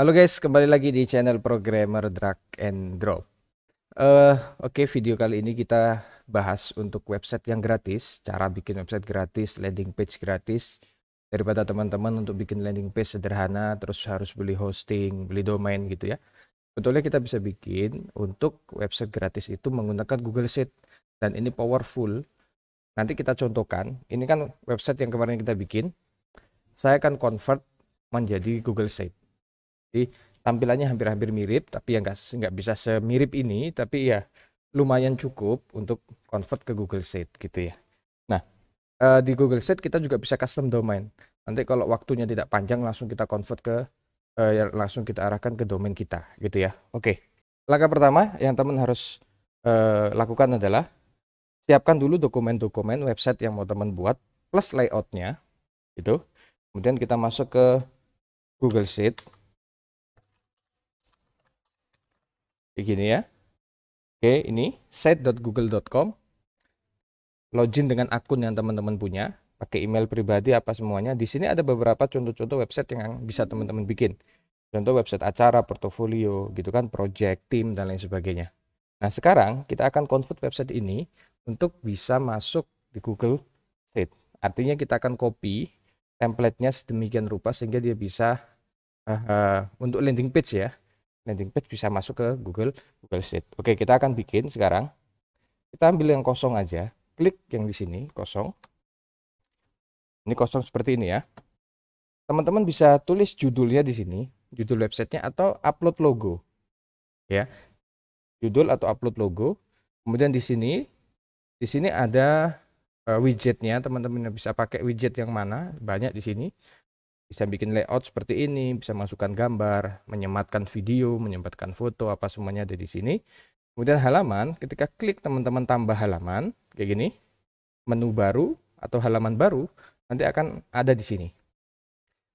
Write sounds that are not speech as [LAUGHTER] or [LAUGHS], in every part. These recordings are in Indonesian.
Halo guys, kembali lagi di channel Programmer Drag and Drop. Eh, oke, okay, video kali ini kita bahas untuk website yang gratis, cara bikin website gratis, landing page gratis. Daripada teman-teman untuk bikin landing page sederhana, terus harus beli hosting, beli domain gitu ya. Betulnya kita bisa bikin untuk website gratis itu menggunakan Google Sheet. Dan ini powerful. Nanti kita contohkan, ini kan website yang kemarin kita bikin. Saya akan convert menjadi Google Sheet. Jadi tampilannya hampir-hampir mirip tapi yang nggak bisa semirip ini tapi ya lumayan cukup untuk convert ke Google Sheet gitu ya nah eh, di Google Sheet kita juga bisa custom domain nanti kalau waktunya tidak panjang langsung kita convert ke eh, ya, langsung kita arahkan ke domain kita gitu ya oke langkah pertama yang teman harus eh, lakukan adalah siapkan dulu dokumen-dokumen website yang mau teman buat plus layoutnya itu kemudian kita masuk ke Google Sheet Begini ya. Oke, ini site.google.com. Login dengan akun yang teman-teman punya, pakai email pribadi apa semuanya. Di sini ada beberapa contoh-contoh website yang bisa teman-teman bikin. Contoh website acara, portofolio, gitu kan, project, tim dan lain sebagainya. Nah, sekarang kita akan convert website ini untuk bisa masuk di Google Sheet. Artinya kita akan copy template-nya sedemikian rupa sehingga dia bisa uh, uh, untuk landing page ya landing page bisa masuk ke Google Google Sheet. Oke, kita akan bikin sekarang. Kita ambil yang kosong aja. Klik yang di sini kosong. Ini kosong seperti ini ya. Teman-teman bisa tulis judulnya di sini, judul websitenya atau upload logo. Ya. Judul atau upload logo. Kemudian di sini di sini ada eh, widgetnya, teman-teman bisa pakai widget yang mana, banyak di sini bisa bikin layout seperti ini, bisa masukkan gambar, menyematkan video, menyematkan foto, apa semuanya ada di sini. Kemudian halaman, ketika klik teman-teman tambah halaman, kayak gini, menu baru atau halaman baru, nanti akan ada di sini.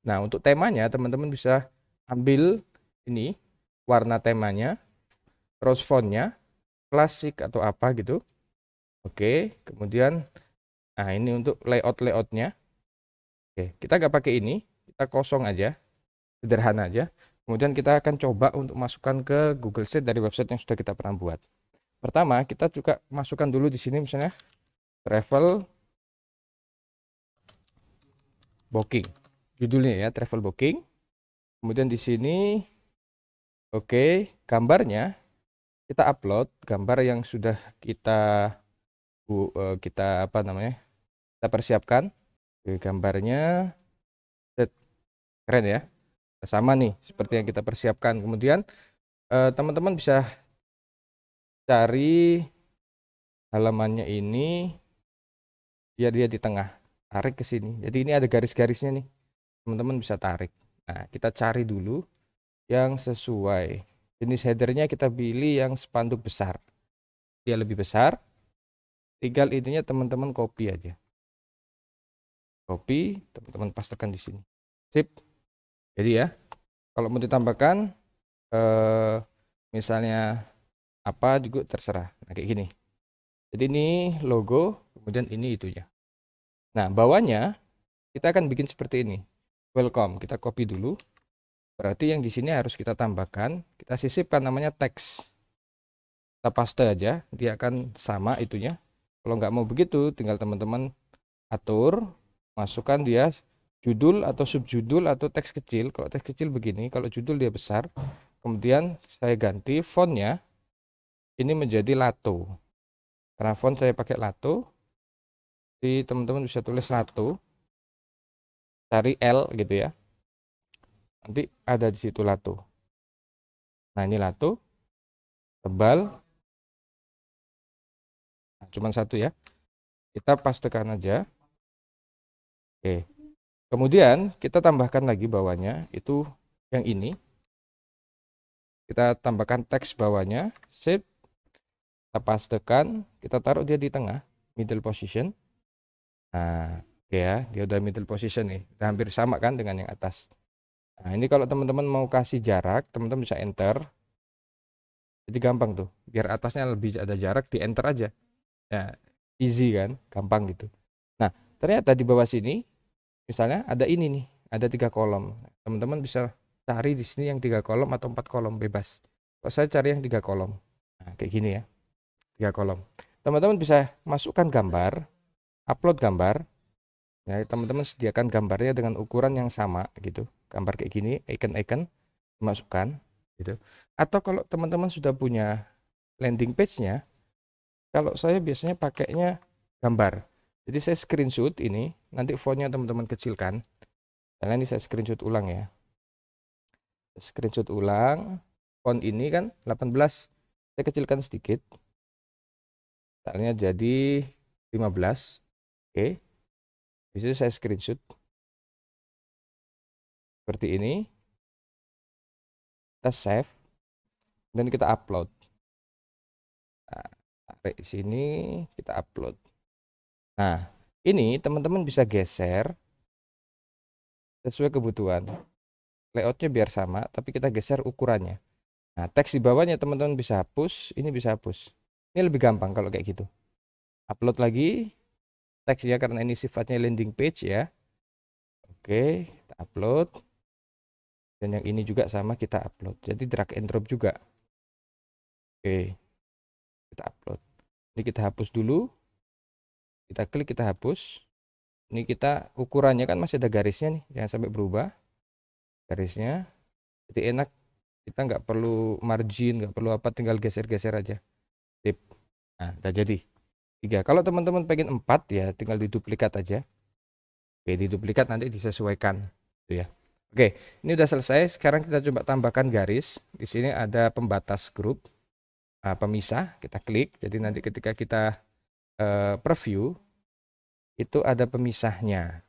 Nah, untuk temanya teman-teman bisa ambil ini, warna temanya, rose fontnya, klasik atau apa gitu. Oke, kemudian, nah ini untuk layout-layoutnya. Oke, kita nggak pakai ini, kita kosong aja sederhana aja kemudian kita akan coba untuk masukkan ke Google Sheet dari website yang sudah kita pernah buat pertama kita juga masukkan dulu di sini misalnya travel booking judulnya ya travel booking kemudian di sini oke okay, gambarnya kita upload gambar yang sudah kita eh, kita apa namanya kita persiapkan gambarnya keren ya sama nih seperti yang kita persiapkan kemudian eh, teman-teman eh, bisa cari halamannya ini biar dia di tengah tarik ke sini jadi ini ada garis-garisnya nih teman-teman bisa tarik nah kita cari dulu yang sesuai jenis headernya kita pilih yang spanduk besar dia lebih besar tinggal intinya teman-teman copy aja copy teman-teman pastikan di sini sip jadi ya, kalau mau ditambahkan eh, misalnya apa juga terserah. Nah, kayak gini. Jadi ini logo, kemudian ini itunya. Nah, bawahnya kita akan bikin seperti ini. Welcome, kita copy dulu. Berarti yang di sini harus kita tambahkan, kita sisipkan namanya teks. Kita paste aja, dia akan sama itunya. Kalau nggak mau begitu, tinggal teman-teman atur, masukkan dia judul atau subjudul atau teks kecil. Kalau teks kecil begini, kalau judul dia besar. Kemudian saya ganti fontnya ini menjadi lato. Karena font saya pakai lato. Jadi teman-teman bisa tulis lato. Cari L gitu ya. Nanti ada di situ lato. Nah, ini lato tebal. Nah, cuman satu ya. Kita pastekan aja. Oke. Kemudian kita tambahkan lagi bawahnya itu yang ini. Kita tambahkan teks bawahnya, shape, kita pastekan, kita taruh dia di tengah, middle position. Nah, oke ya, dia udah middle position nih, udah hampir sama kan dengan yang atas. Nah, ini kalau teman-teman mau kasih jarak, teman-teman bisa enter. Jadi gampang tuh, biar atasnya lebih ada jarak, di enter aja. Ya, easy kan, gampang gitu. Nah, ternyata di bawah sini Misalnya ada ini nih, ada tiga kolom. Teman-teman bisa cari di sini yang tiga kolom atau empat kolom bebas. Kalau saya cari yang tiga kolom, nah, kayak gini ya, tiga kolom. Teman-teman bisa masukkan gambar, upload gambar. Ya, teman-teman sediakan gambarnya dengan ukuran yang sama gitu. Gambar kayak gini, icon-icon masukkan gitu. Atau kalau teman-teman sudah punya landing page-nya, kalau saya biasanya pakainya gambar. Jadi saya screenshot ini, nanti fontnya teman-teman kecilkan karena ini saya screenshot ulang ya screenshot ulang font ini kan 18 saya kecilkan sedikit misalnya jadi 15 oke okay. saya screenshot seperti ini kita save dan kita upload nah, tarik sini kita upload nah ini teman-teman bisa geser sesuai kebutuhan layoutnya biar sama tapi kita geser ukurannya nah teks di bawahnya teman-teman bisa hapus ini bisa hapus ini lebih gampang kalau kayak gitu upload lagi teks ya karena ini sifatnya landing page ya oke kita upload dan yang ini juga sama kita upload jadi drag and drop juga oke kita upload ini kita hapus dulu kita klik kita hapus ini kita ukurannya kan masih ada garisnya nih jangan sampai berubah garisnya jadi enak kita nggak perlu margin nggak perlu apa tinggal geser-geser aja tip nah udah jadi tiga kalau teman-teman pengen empat ya tinggal diduplikat aja oke diduplikat nanti disesuaikan itu ya oke ini udah selesai sekarang kita coba tambahkan garis di sini ada pembatas grup ah, pemisah kita klik jadi nanti ketika kita Eh, preview itu ada pemisahnya.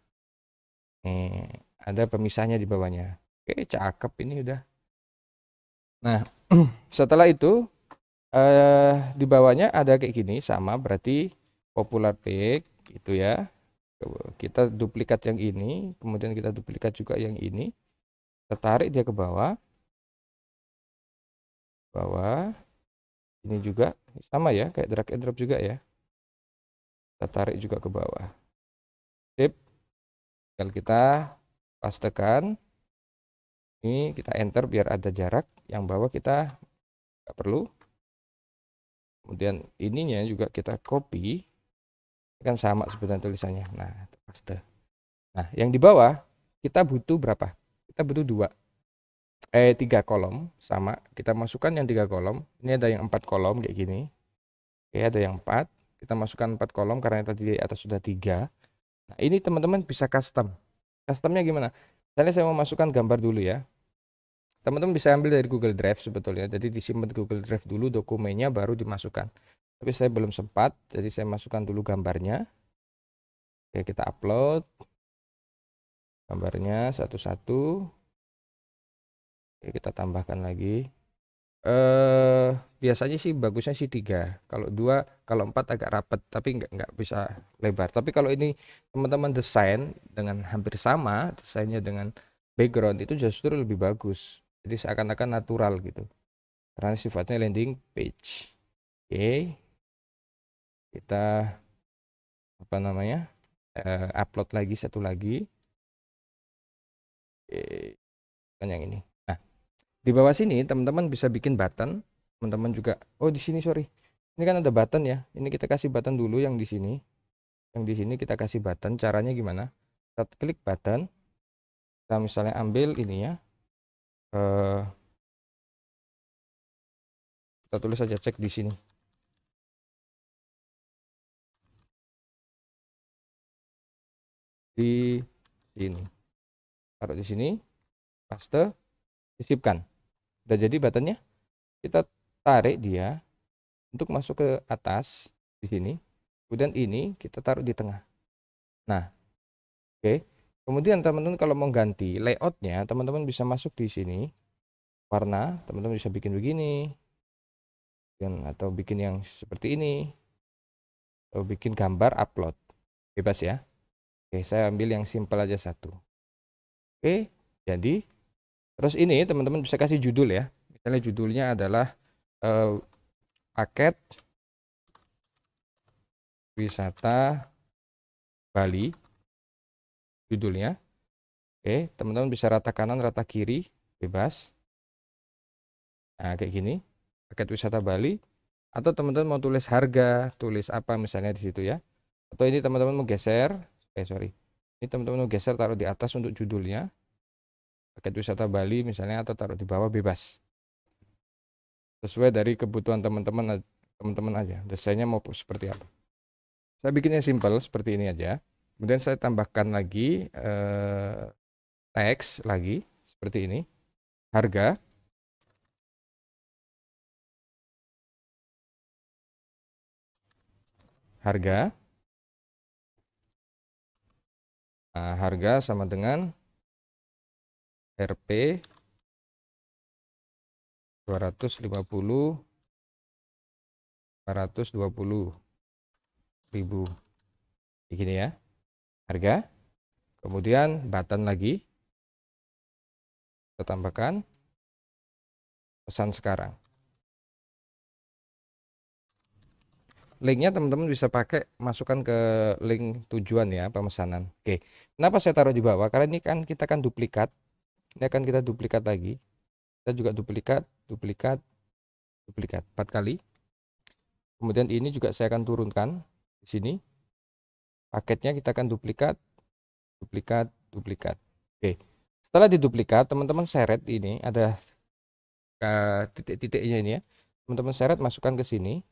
Nih, eh, ada pemisahnya di bawahnya. Oke, cakep ini udah. Nah, [CLEARS THROAT] setelah itu eh, di bawahnya ada kayak gini sama berarti popular pick itu ya. Kita duplikat yang ini, kemudian kita duplikat juga yang ini. Kita tarik dia ke bawah. Bawah. Ini juga sama ya, kayak drag and drop juga ya kita tarik juga ke bawah sip tinggal kita pastekan ini kita enter biar ada jarak yang bawah kita nggak perlu kemudian ininya juga kita copy kan sama sebenarnya tulisannya nah paste nah yang di bawah kita butuh berapa kita butuh dua eh tiga kolom sama kita masukkan yang tiga kolom ini ada yang empat kolom kayak gini oke ada yang empat kita masukkan 4 kolom karena tadi di atas sudah tiga nah ini teman-teman bisa custom customnya gimana misalnya saya mau masukkan gambar dulu ya teman-teman bisa ambil dari Google Drive sebetulnya jadi disimpan Google Drive dulu dokumennya baru dimasukkan tapi saya belum sempat jadi saya masukkan dulu gambarnya oke kita upload gambarnya satu-satu oke kita tambahkan lagi eh biasanya sih bagusnya sih tiga kalau dua kalau empat agak rapet tapi nggak nggak bisa lebar tapi kalau ini teman-teman desain dengan hampir sama desainnya dengan background itu justru lebih bagus jadi seakan-akan natural gitu karena sifatnya landing page oke okay. kita apa namanya uh, upload lagi satu lagi oke okay. yang ini di bawah sini teman-teman bisa bikin button teman-teman juga oh di sini sorry ini kan ada button ya ini kita kasih button dulu yang di sini yang di sini kita kasih button caranya gimana kita klik button kita misalnya ambil ini ya eh, kita tulis aja cek di sini di sini taruh di sini paste sisipkan udah jadi buttonnya kita tarik dia untuk masuk ke atas di sini kemudian ini kita taruh di tengah nah oke okay. kemudian teman-teman kalau mau ganti layoutnya teman-teman bisa masuk di sini warna teman-teman bisa bikin begini dan atau bikin yang seperti ini atau bikin gambar upload bebas ya oke okay, saya ambil yang simple aja satu oke okay. jadi Terus ini teman-teman bisa kasih judul ya. Misalnya judulnya adalah uh, paket wisata Bali judulnya. Oke, teman-teman bisa rata kanan, rata kiri, bebas. Nah, kayak gini. Paket wisata Bali atau teman-teman mau tulis harga, tulis apa misalnya di situ ya. Atau ini teman-teman mau geser, eh sorry. Ini teman-teman mau geser taruh di atas untuk judulnya paket wisata Bali misalnya atau taruh di bawah bebas sesuai dari kebutuhan teman-teman teman-teman aja desainnya mau seperti apa saya bikinnya simple seperti ini aja kemudian saya tambahkan lagi eh, teks lagi seperti ini harga harga nah, harga sama dengan RP 250 420 ribu begini ya harga kemudian batan lagi kita tambahkan pesan sekarang linknya teman-teman bisa pakai masukkan ke link tujuan ya pemesanan oke kenapa saya taruh di bawah karena ini kan kita kan duplikat ini akan kita duplikat lagi kita juga duplikat duplikat duplikat empat kali kemudian ini juga saya akan turunkan di sini paketnya kita akan duplikat duplikat duplikat oke setelah diduplikat teman-teman seret ini ada eh, titik-titiknya ini ya teman-teman seret masukkan ke sini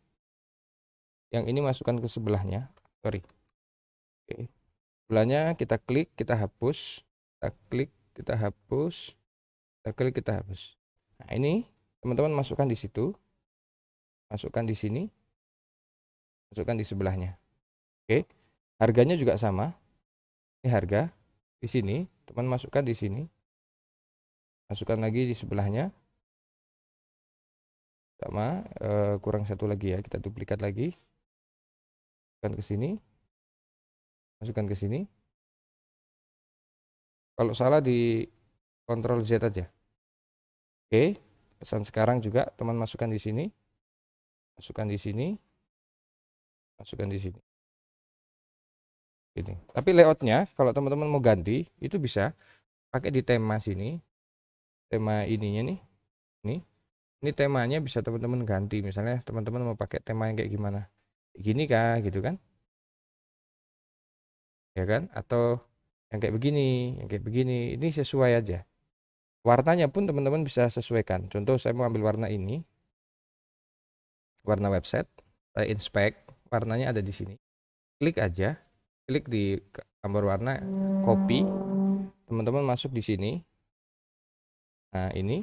yang ini masukkan ke sebelahnya sorry oke sebelahnya kita klik kita hapus kita klik kita hapus kita kita hapus nah ini teman-teman masukkan di situ masukkan di sini masukkan di sebelahnya oke harganya juga sama ini harga di sini teman masukkan di sini masukkan lagi di sebelahnya sama e, kurang satu lagi ya kita duplikat lagi masukkan ke sini masukkan ke sini kalau salah di kontrol Z aja. Oke, pesan sekarang juga teman masukkan di sini. Masukkan di sini. Masukkan di sini. ini gitu. Tapi layoutnya kalau teman-teman mau ganti itu bisa pakai di tema sini. Tema ininya nih. Ini. Ini temanya bisa teman-teman ganti. Misalnya teman-teman mau pakai tema yang kayak gimana. Gini kah gitu kan. Ya kan? Atau yang kayak begini yang kayak begini ini sesuai aja warnanya pun teman-teman bisa sesuaikan contoh saya mau ambil warna ini warna website saya inspect warnanya ada di sini klik aja klik di gambar warna copy teman-teman masuk di sini nah ini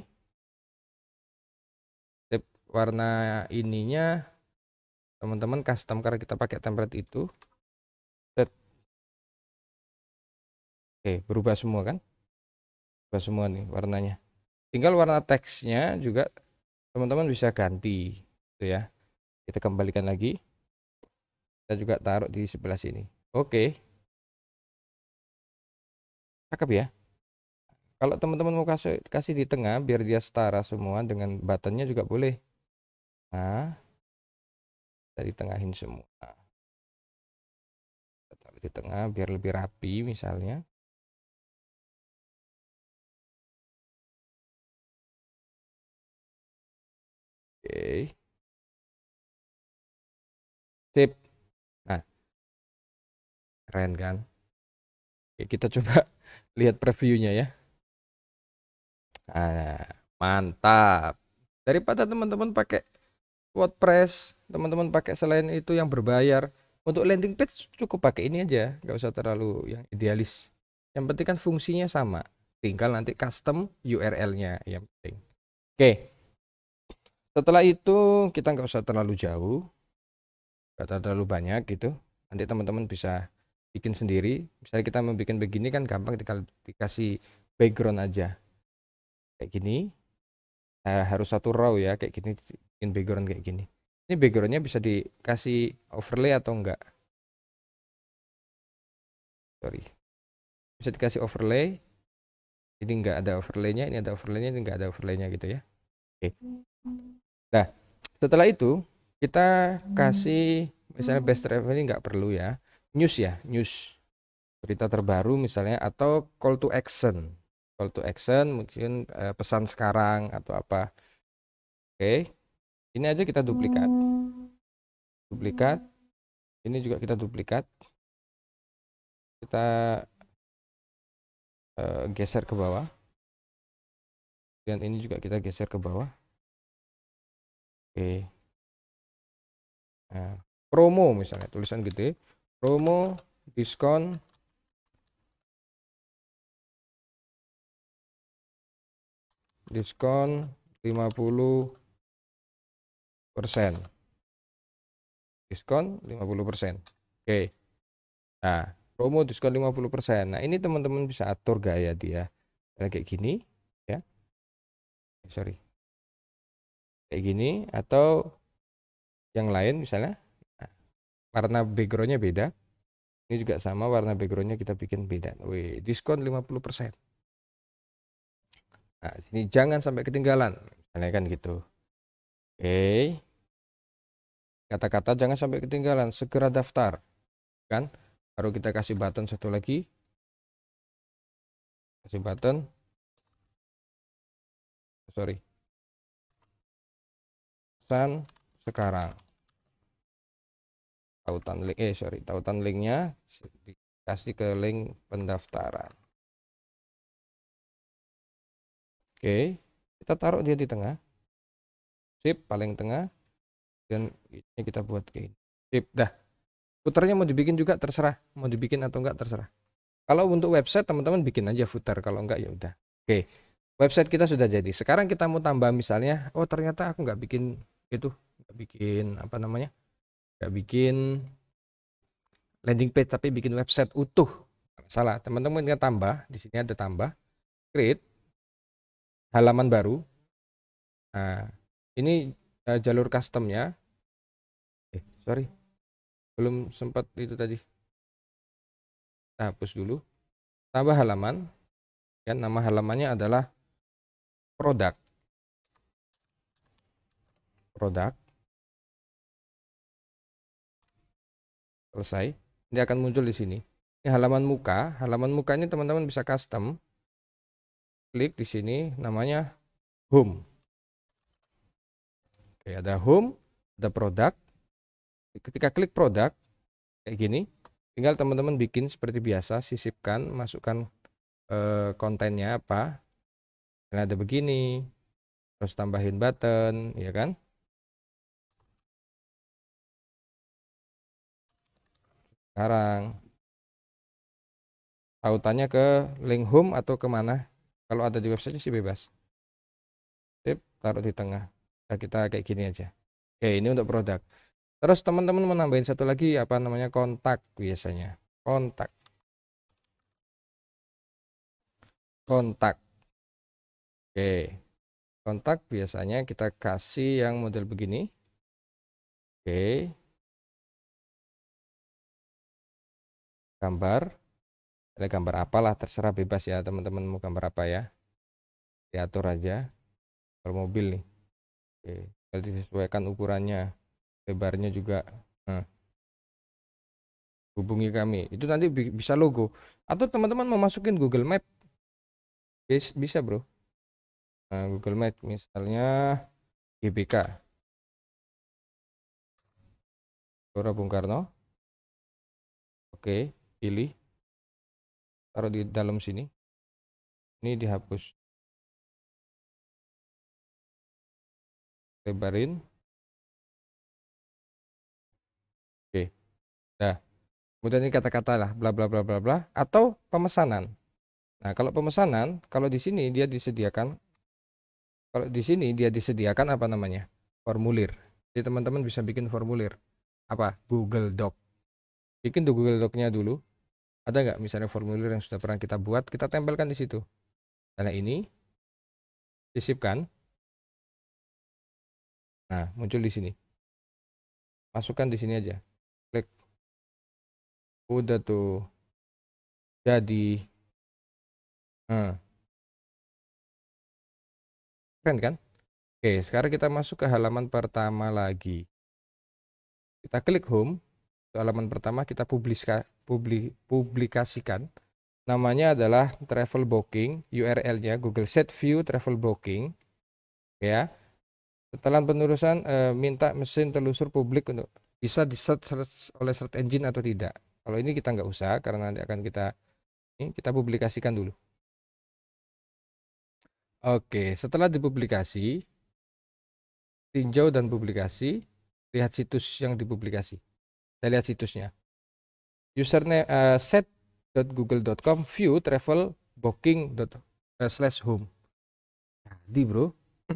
warna ininya teman-teman custom karena kita pakai template itu Oke, berubah semua kan? Berubah semua nih warnanya. Tinggal warna teksnya juga teman-teman bisa ganti gitu ya. Kita kembalikan lagi. Kita juga taruh di sebelah sini. Oke. Cakep ya. Kalau teman-teman mau kasih kasih di tengah biar dia setara semua dengan buttonnya juga boleh. Nah, dari tengahin semua. Kita taruh di tengah biar lebih rapi misalnya. Oke. Sip. Nah. Keren kan? Oke, kita coba [LAUGHS] lihat previewnya ya. Nah, mantap. Daripada teman-teman pakai WordPress, teman-teman pakai selain itu yang berbayar. Untuk landing page cukup pakai ini aja, nggak usah terlalu yang idealis. Yang penting kan fungsinya sama. Tinggal nanti custom URL-nya yang penting. Oke setelah itu kita nggak usah terlalu jauh nggak terlalu banyak gitu nanti teman-teman bisa bikin sendiri misalnya kita membuat begini kan gampang tinggal dikasih background aja kayak gini nah, harus satu row ya kayak gini bikin background kayak gini ini backgroundnya bisa dikasih overlay atau enggak sorry bisa dikasih overlay ini enggak ada overlaynya ini ada overlaynya ini enggak ada overlaynya gitu ya oke Nah, setelah itu kita kasih misalnya best travel ini nggak perlu ya. News ya, news. Berita terbaru misalnya atau call to action. Call to action mungkin eh, pesan sekarang atau apa. Oke. Ini aja kita duplikat. Duplikat. Ini juga kita duplikat. Kita eh, geser ke bawah. Dan ini juga kita geser ke bawah. Oke. Nah, promo misalnya tulisan gede, promo diskon diskon 50 persen diskon 50 persen oke nah promo diskon 50 persen nah ini teman-teman bisa atur gaya dia kayak gini ya eh, sorry kayak gini atau yang lain misalnya nah, warna backgroundnya beda ini juga sama warna backgroundnya kita bikin beda Wih, diskon 50% nah sini jangan sampai ketinggalan misalnya kan gitu oke kata-kata jangan sampai ketinggalan segera daftar kan baru kita kasih button satu lagi kasih button sorry sekarang tautan link eh sorry tautan linknya dikasih ke link pendaftaran oke kita taruh dia di tengah sip paling tengah dan ini kita buat kayak sip dah puternya mau dibikin juga terserah mau dibikin atau enggak terserah kalau untuk website teman-teman bikin aja footer kalau enggak ya udah oke website kita sudah jadi sekarang kita mau tambah misalnya oh ternyata aku nggak bikin gitu nggak bikin apa namanya nggak bikin landing page tapi bikin website utuh salah teman-teman tinggal tambah di sini ada tambah create halaman baru nah, ini uh, jalur customnya eh sorry belum sempat itu tadi kita hapus dulu tambah halaman dan nama halamannya adalah produk produk selesai Ini akan muncul di sini ini halaman muka halaman mukanya teman-teman bisa custom klik di sini namanya home Oke, ada home ada produk ketika klik produk kayak gini tinggal teman-teman bikin seperti biasa sisipkan masukkan eh, kontennya apa dan ada begini terus tambahin button ya kan Sekarang tautannya ke link home atau kemana kalau ada di website sih bebas sip taruh di tengah nah, kita kayak gini aja oke ini untuk produk terus teman-teman menambahin satu lagi apa namanya kontak biasanya kontak kontak oke kontak biasanya kita kasih yang model begini oke gambar ada gambar apalah terserah bebas ya teman-teman mau gambar apa ya diatur aja kalau mobil nih oke kalau sesuaikan ukurannya lebarnya juga nah. hubungi kami itu nanti bisa logo atau teman-teman mau masukin Google Map bisa bro nah, Google Map misalnya GBK Gelora Bung Karno oke pilih taruh di dalam sini ini dihapus lebarin oke nah kemudian ini kata-kata lah bla bla bla bla bla atau pemesanan nah kalau pemesanan kalau di sini dia disediakan kalau di sini dia disediakan apa namanya formulir jadi teman-teman bisa bikin formulir apa Google Doc bikin tuh Google Doc-nya dulu ada nggak misalnya formulir yang sudah pernah kita buat kita tempelkan di situ karena ini sisipkan nah muncul di sini masukkan di sini aja klik udah tuh jadi nah. keren kan oke sekarang kita masuk ke halaman pertama lagi kita klik home halaman pertama kita publiska, publikasikan. Namanya adalah travel booking, URL-nya Google Set View Travel Booking. Ya. setelan penurusan e, eh, minta mesin telusur publik untuk bisa di search oleh search engine atau tidak. Kalau ini kita nggak usah karena nanti akan kita ini kita publikasikan dulu. Oke, setelah dipublikasi, tinjau dan publikasi, lihat situs yang dipublikasi. saya lihat situsnya username uh, eh, set.google.com view travel booking eh, slash home jadi bro [LAUGHS]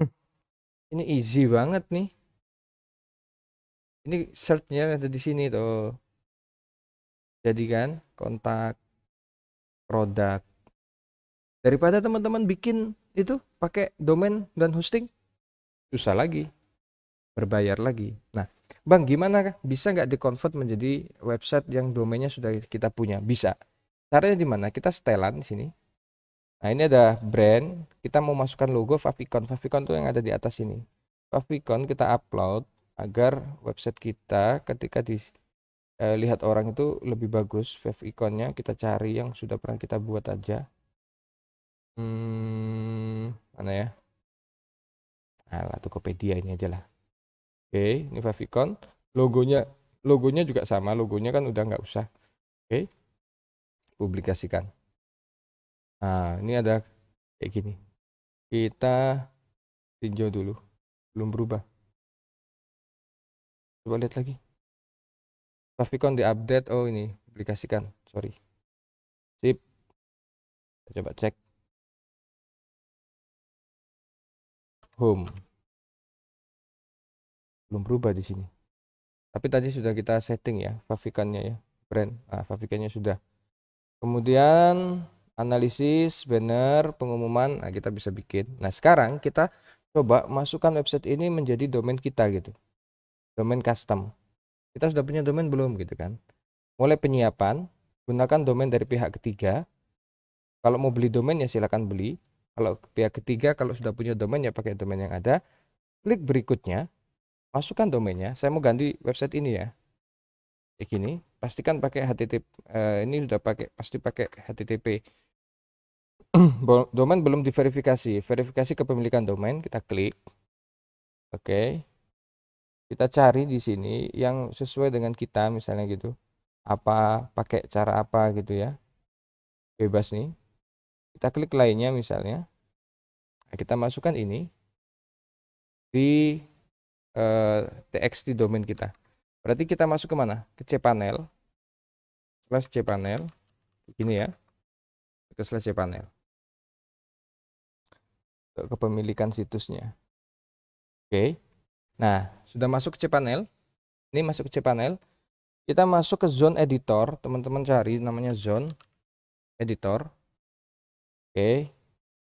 ini easy banget nih ini searchnya ada di sini tuh jadi kan kontak produk daripada teman-teman bikin itu pakai domain dan hosting susah lagi berbayar lagi nah Bang, gimana bisa nggak dikonvert menjadi website yang domainnya sudah kita punya? Bisa. Caranya di mana? Kita setelan di sini. Nah, ini ada brand, kita mau masukkan logo favicon. Favicon tuh yang ada di atas ini. Favicon kita upload agar website kita ketika dilihat eh, orang itu lebih bagus favicon-nya kita cari yang sudah pernah kita buat aja. Hmm, mana ya? Nah, Tokopedia ini aja lah. Oke, ini favicon logonya logonya juga sama logonya kan udah nggak usah oke publikasikan nah ini ada kayak gini kita tinjau dulu belum berubah coba lihat lagi favicon di update oh ini publikasikan sorry sip coba cek home belum berubah di sini tapi tadi sudah kita setting ya fabrikannya ya brand nah, fabrikannya sudah kemudian analisis banner pengumuman nah, kita bisa bikin nah sekarang kita coba masukkan website ini menjadi domain kita gitu domain custom kita sudah punya domain belum gitu kan mulai penyiapan gunakan domain dari pihak ketiga kalau mau beli domain ya silakan beli kalau pihak ketiga kalau sudah punya domain ya pakai domain yang ada klik berikutnya masukkan domainnya saya mau ganti website ini ya kayak gini pastikan pakai http uh, eh, ini sudah pakai pasti pakai http [CLEARS THROAT] domain belum diverifikasi verifikasi kepemilikan domain kita klik oke okay. kita cari di sini yang sesuai dengan kita misalnya gitu apa pakai cara apa gitu ya bebas nih kita klik lainnya misalnya nah, kita masukkan ini di Eh, tx txt domain kita. Berarti kita masuk ke mana? Ke cpanel. Slash cpanel. Begini ya. Ke slash cpanel. Ke kepemilikan situsnya. Oke. Nah, sudah masuk ke cpanel. Ini masuk ke cpanel. Kita masuk ke zone editor, teman-teman cari namanya zone editor. Oke.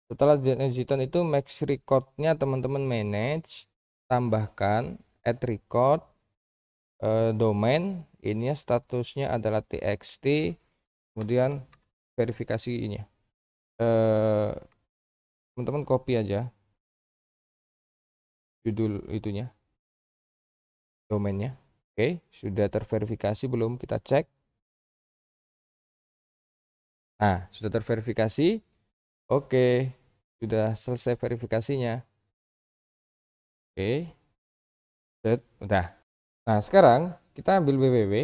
Setelah di editor itu max recordnya teman-teman manage tambahkan add record e, domain ini statusnya adalah txt kemudian verifikasi ini eh, teman-teman copy aja judul itunya domainnya oke sudah terverifikasi belum kita cek nah sudah terverifikasi oke sudah selesai verifikasinya Set, udah. Nah, sekarang kita ambil www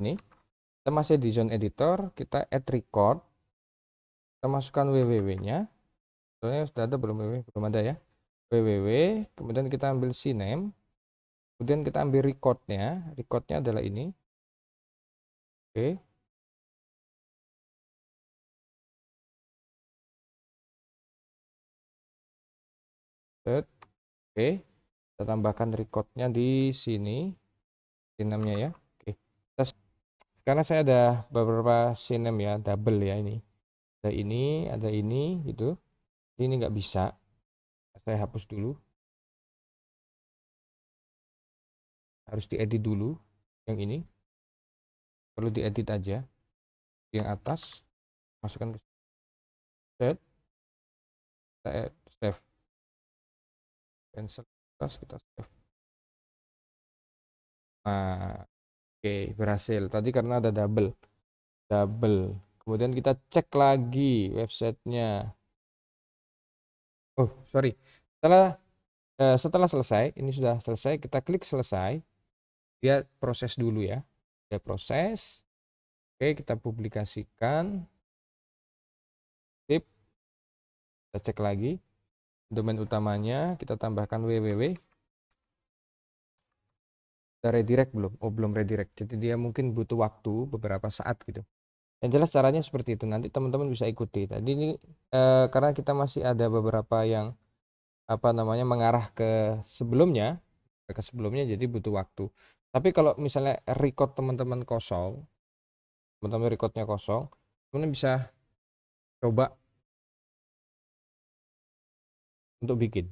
ini. Kita masih di zone editor, kita add record. Kita masukkan www-nya. Soalnya sudah ada belum www? Belum ada ya. www, kemudian kita ambil cname. Kemudian kita ambil record-nya. Record-nya adalah ini. Oke. Set. Oke kita tambahkan recordnya di sini sinemnya ya oke kita, karena saya ada beberapa sinem ya double ya ini ada ini ada ini gitu ini nggak bisa saya hapus dulu harus diedit dulu yang ini perlu diedit aja yang atas masukkan ke set saya save cancel atas kita save nah oke okay, berhasil tadi karena ada double double kemudian kita cek lagi websitenya oh sorry setelah eh, setelah selesai ini sudah selesai kita klik selesai dia proses dulu ya dia proses oke kita publikasikan Tip. kita cek lagi domain utamanya kita tambahkan www kita redirect belum? Oh belum redirect jadi dia mungkin butuh waktu beberapa saat gitu yang jelas caranya seperti itu nanti teman-teman bisa ikuti tadi ini eh, karena kita masih ada beberapa yang apa namanya mengarah ke sebelumnya ke sebelumnya jadi butuh waktu tapi kalau misalnya record teman-teman kosong teman-teman recordnya kosong teman, teman bisa coba untuk bikin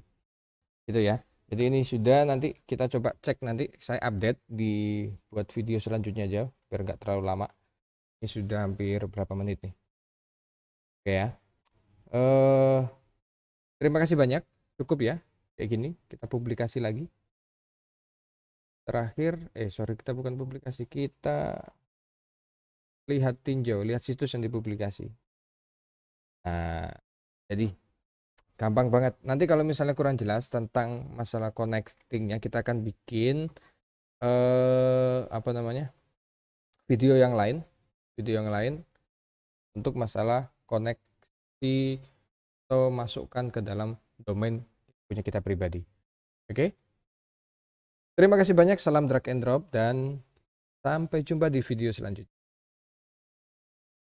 gitu ya jadi ini sudah nanti kita coba cek nanti saya update di buat video selanjutnya aja biar nggak terlalu lama ini sudah hampir berapa menit nih oke ya eh terima kasih banyak cukup ya kayak gini kita publikasi lagi terakhir eh sorry kita bukan publikasi kita lihat tinjau lihat situs yang dipublikasi nah jadi gampang banget nanti kalau misalnya kurang jelas tentang masalah connectingnya kita akan bikin eh apa namanya video yang lain video yang lain untuk masalah koneksi atau masukkan ke dalam domain punya kita pribadi oke okay? terima kasih banyak salam drag and drop dan sampai jumpa di video selanjutnya